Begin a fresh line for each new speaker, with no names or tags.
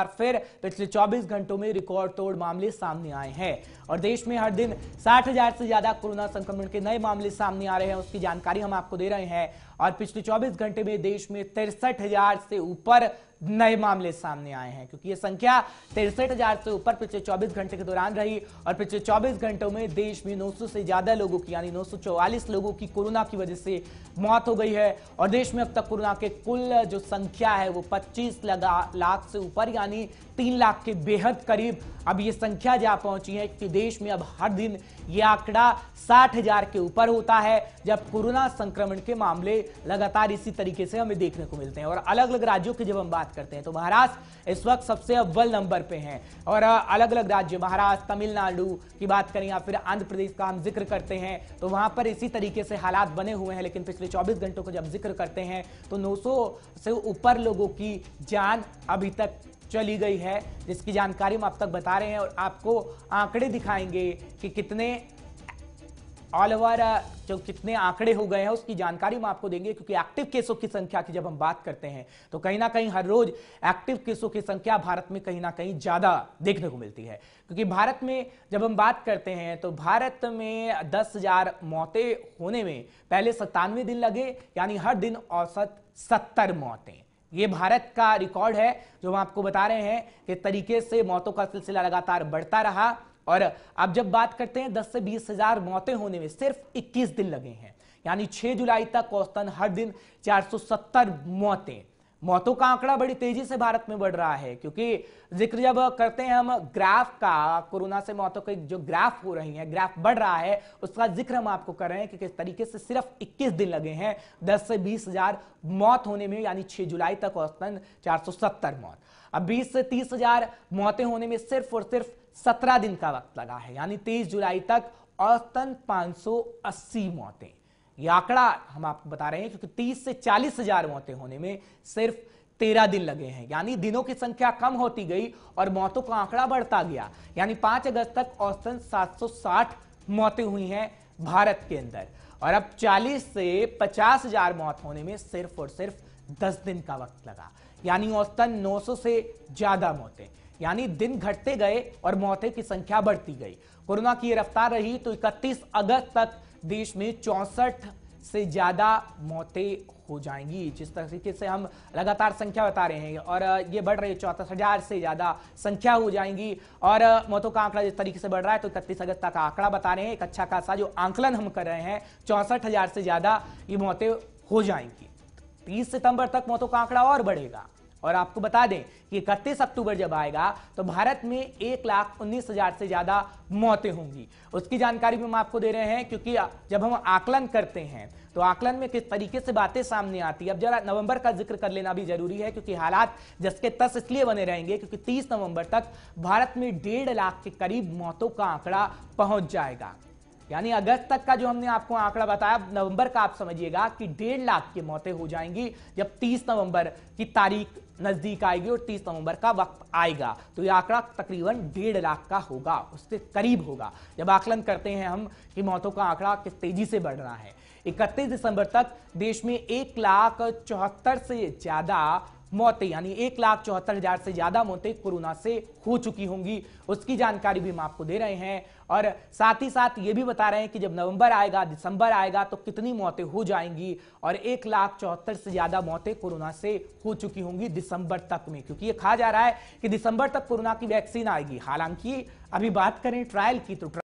फिर पिछले 24 घंटों में रिकॉर्ड तोड़ मामले सामने आए हैं और देश में हर दिन 60,000 से ज्यादा कोरोना संक्रमण के नए मामले सामने आ रहे हैं उसकी जानकारी हम आपको दे रहे हैं और पिछले 24 घंटे में देश में तिरसठ से ऊपर नए मामले सामने आए हैं क्योंकि ये संख्या तिरसठ हजार से ऊपर पिछले 24 घंटे के दौरान रही और पिछले 24 घंटों में देश में 900 से ज्यादा लोगों की यानी 944 लोगों की कोरोना की वजह से मौत हो गई है और देश में अब तक कोरोना के कुल जो संख्या है वो 25 लाख से ऊपर यानी तीन लाख के बेहद करीब अब ये संख्या जा पहुंची है कि देश में अब हर दिन ये आंकड़ा साठ हजार के ऊपर होता है जब कोरोना संक्रमण के मामले लगातार इसी तरीके से हमें देखने को मिलते हैं और अलग अलग राज्यों की जब हम बात करते हैं तो महाराष्ट्र इस वक्त सबसे अव्वल नंबर पे हैं और अलग अलग राज्य महाराष्ट्र तमिलनाडु की बात करें या फिर आंध्र प्रदेश का हम जिक्र करते हैं तो वहां पर इसी तरीके से हालात बने हुए हैं लेकिन पिछले चौबीस घंटों को जब जिक्र करते हैं तो 900 से ऊपर लोगों की जान अभी तक चली गई है जिसकी जानकारी हम आप तक बता रहे हैं और आपको आंकड़े दिखाएंगे कि कितने ऑल ओवर जो कितने आंकड़े हो गए हैं उसकी जानकारी हम आपको देंगे क्योंकि एक्टिव केसों की संख्या की जब हम बात करते हैं तो कहीं ना कहीं हर रोज एक्टिव केसों की संख्या भारत में कहीं ना कहीं ज़्यादा देखने को मिलती है क्योंकि भारत में जब हम बात करते हैं तो भारत में दस हजार मौतें होने में पहले सत्तानवे दिन लगे यानी हर दिन औसत सत्तर मौतें ये भारत का रिकॉर्ड है जो हम आपको बता रहे हैं कि तरीके से मौतों का सिलसिला लगातार बढ़ता रहा और अब जब बात करते हैं दस से बीस हजार मौतें होने में सिर्फ इक्कीस दिन लगे हैं यानी 6 जुलाई तक औसतन हर दिन 470 मौतें मौतों का आंकड़ा बड़ी तेजी से भारत में बढ़ रहा है क्योंकि जिक्र जब करते हैं हम ग्राफ का कोरोना से मौतों के जो ग्राफ हो रही है ग्राफ बढ़ रहा है उसका जिक्र हम आपको कर रहे हैं कि किस तरीके से सिर्फ 21 दिन लगे हैं 10 से बीस हजार मौत होने में यानी 6 जुलाई तक औसतन 470 मौत अब 20 से तीस हजार मौतें होने में सिर्फ और सिर्फ सत्रह दिन का वक्त लगा है यानी तेईस जुलाई तक औसतन 580 मौतें यह आंकड़ा हम आपको बता रहे हैं क्योंकि तीस से चालीस हजार मौतें होने में सिर्फ तेरह दिन लगे हैं यानी दिनों की संख्या कम होती गई और मौतों का आंकड़ा बढ़ता गया यानी 5 अगस्त तक औसतन 760 मौतें हुई हैं भारत के अंदर और अब 40 से पचास हजार मौत होने में सिर्फ और सिर्फ 10 दिन का वक्त लगा यानी औसतन 900 से ज्यादा मौतें यानी दिन घटते गए और मौतें की संख्या बढ़ती गई कोरोना की रफ्तार रही तो 31 अगस्त तक देश में चौसठ से ज्यादा मौतें हो जाएंगी जिस तरीके से हम लगातार संख्या बता रहे हैं और ये बढ़ रही है चौंतीस हजार से ज्यादा संख्या हो जाएंगी और मौतों का आंकड़ा जिस तरीके से बढ़ रहा है तो इकतीस अगस्त तक आंकड़ा बता रहे हैं एक अच्छा खासा जो आंकलन हम कर रहे हैं चौंसठ हजार से ज्यादा ये मौतें हो जाएंगी तीस सितंबर तक मौतों का आंकड़ा और बढ़ेगा और आपको बता दें कि इकतीस अक्टूबर जब आएगा तो भारत में एक लाख उन्नीस हजार से ज्यादा मौतें होंगी उसकी जानकारी भी हम आपको दे रहे हैं क्योंकि जब हम आकलन करते हैं तो आकलन में किस तरीके से बातें सामने आती है अब जरा नवंबर का जिक्र कर लेना भी जरूरी है क्योंकि हालात जस के तस इसलिए बने रहेंगे क्योंकि 30 नवंबर तक भारत में डेढ़ लाख के करीब मौतों का आंकड़ा पहुंच जाएगा यानी अगस्त तक का जो हमने आपको आंकड़ा बताया नवंबर का आप समझिएगा कि डेढ़ लाख की मौतें हो जाएंगी जब 30 नवंबर की तारीख नजदीक आएगी और 30 नवंबर का वक्त आएगा तो यह आंकड़ा तकरीबन डेढ़ लाख का होगा उससे करीब होगा जब आकलन करते हैं हम कि मौतों का आंकड़ा किस तेजी से बढ़ रहा है इकतीस दिसंबर तक देश में एक लाख चौहत्तर से ज्यादा मौतें यानी एक लाख चौहत्तर हजार से ज्यादा मौतें कोरोना से हो चुकी होंगी उसकी जानकारी भी हम आपको दे रहे हैं और साथ ही साथ ये भी बता रहे हैं कि जब नवंबर आएगा दिसंबर आएगा तो कितनी मौतें हो जाएंगी और एक लाख चौहत्तर से ज्यादा मौतें कोरोना से हो चुकी होंगी दिसंबर तक में क्योंकि ये कहा जा रहा है कि दिसंबर तक कोरोना की वैक्सीन आएगी हालांकि अभी बात करें ट्रायल की तो